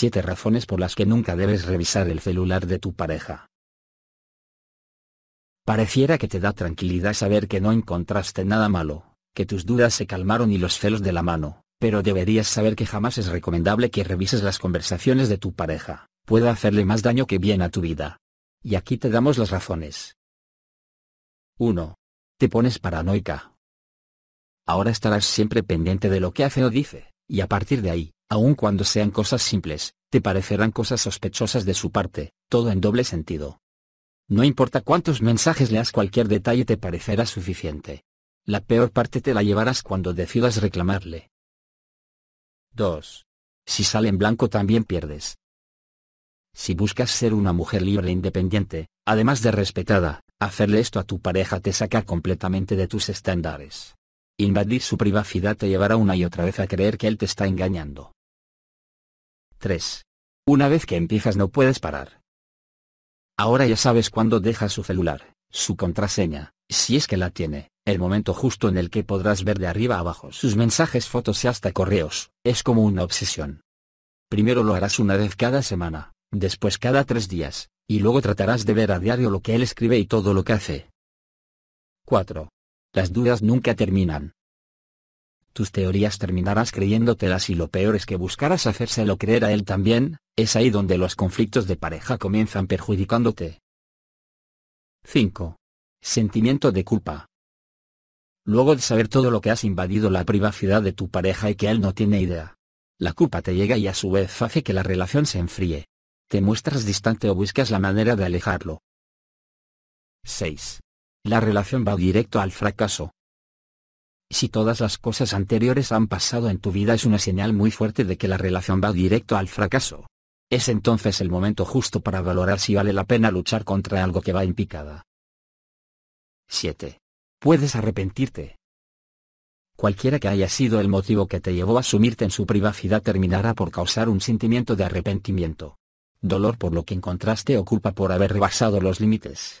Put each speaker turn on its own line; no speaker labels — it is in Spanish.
7 razones por las que nunca debes revisar el celular de tu pareja. Pareciera que te da tranquilidad saber que no encontraste nada malo, que tus dudas se calmaron y los celos de la mano, pero deberías saber que jamás es recomendable que revises las conversaciones de tu pareja, puede hacerle más daño que bien a tu vida. Y aquí te damos las razones. 1. Te pones paranoica. Ahora estarás siempre pendiente de lo que hace o dice, y a partir de ahí, Aun cuando sean cosas simples, te parecerán cosas sospechosas de su parte, todo en doble sentido. No importa cuántos mensajes leas, cualquier detalle te parecerá suficiente. La peor parte te la llevarás cuando decidas reclamarle. 2. Si sale en blanco también pierdes. Si buscas ser una mujer libre e independiente, además de respetada, hacerle esto a tu pareja te saca completamente de tus estándares. Invadir su privacidad te llevará una y otra vez a creer que él te está engañando. 3. Una vez que empiezas no puedes parar. Ahora ya sabes cuándo dejas su celular, su contraseña, si es que la tiene, el momento justo en el que podrás ver de arriba a abajo sus mensajes, fotos y hasta correos, es como una obsesión. Primero lo harás una vez cada semana, después cada tres días, y luego tratarás de ver a diario lo que él escribe y todo lo que hace. 4. Las dudas nunca terminan tus teorías terminarás creyéndotelas y lo peor es que buscarás hacérselo creer a él también, es ahí donde los conflictos de pareja comienzan perjudicándote. 5. Sentimiento de culpa. Luego de saber todo lo que has invadido la privacidad de tu pareja y que él no tiene idea, la culpa te llega y a su vez hace que la relación se enfríe. Te muestras distante o buscas la manera de alejarlo. 6. La relación va directo al fracaso. Si todas las cosas anteriores han pasado en tu vida es una señal muy fuerte de que la relación va directo al fracaso. Es entonces el momento justo para valorar si vale la pena luchar contra algo que va en picada. 7. Puedes arrepentirte. Cualquiera que haya sido el motivo que te llevó a sumirte en su privacidad terminará por causar un sentimiento de arrepentimiento. Dolor por lo que encontraste o culpa por haber rebasado los límites.